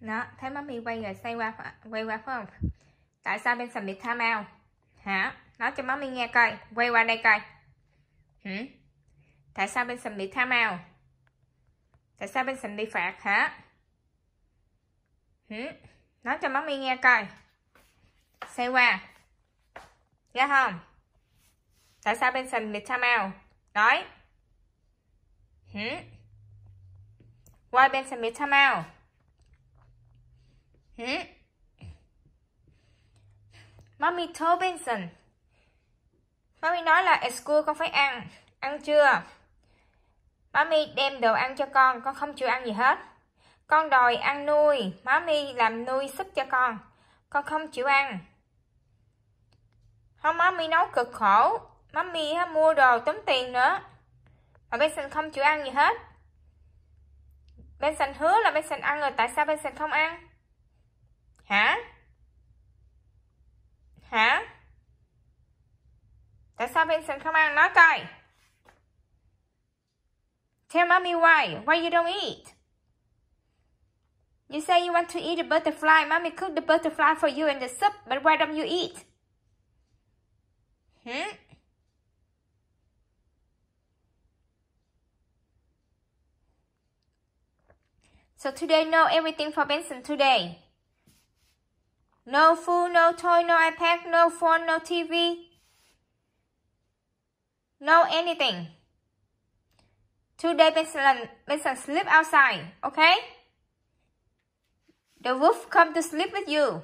nó thấy mami quay rồi xoay qua quay qua phải không tại sao bên sầm bị tham ao hả nói cho mami nghe coi quay qua đây coi ừ? tại sao bên sầm bị tham ao tại sao bên sầm bị phạt hả ừ? nói cho mami nghe coi xoay qua nghe không tại sao bên sầm bị tham ao nói ừ? why bên sầm bị tham ao Hmm? Mommy told Benson. Mommy nói là at school con phải ăn. Ăn chưa? Mommy đem đồ ăn cho con, con không chịu ăn gì hết. Con đòi ăn nuôi, mommy làm nuôi súp cho con. Con không chịu ăn. Không, mommy nấu cực khổ. Mommy mua đồ tốn tiền nữa. Mà Benson không chịu ăn gì hết. Benson hứa là Benson ăn rồi, tại sao Benson không ăn? stop and come out not die. Tell mommy why. Why you don't eat? You say you want to eat the butterfly. Mommy cooked the butterfly for you in the soup, but why don't you eat? Hmm? So today, know everything for Benson today. No food, no toy, no iPad, no phone, no TV. know anything. Today Benson, Benson sleep outside, okay? The wolf come to sleep with you.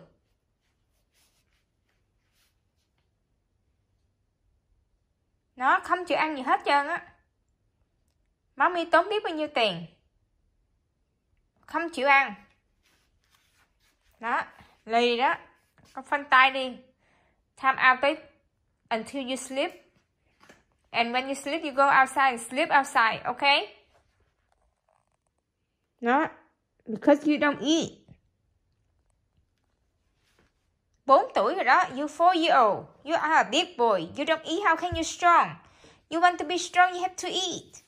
Nó không chịu ăn gì hết trơn á. Mommy tốn biết bao nhiêu tiền. Không chịu ăn. Đó, lì đó. Con phân tay đi. Time out tới until you sleep. And when you sleep, you go outside and sleep outside, okay? Not because you don't eat. 4 tuổi rồi đó, you 4 year old. You are a big boy. You don't eat, how can you strong? You want to be strong, you have to eat.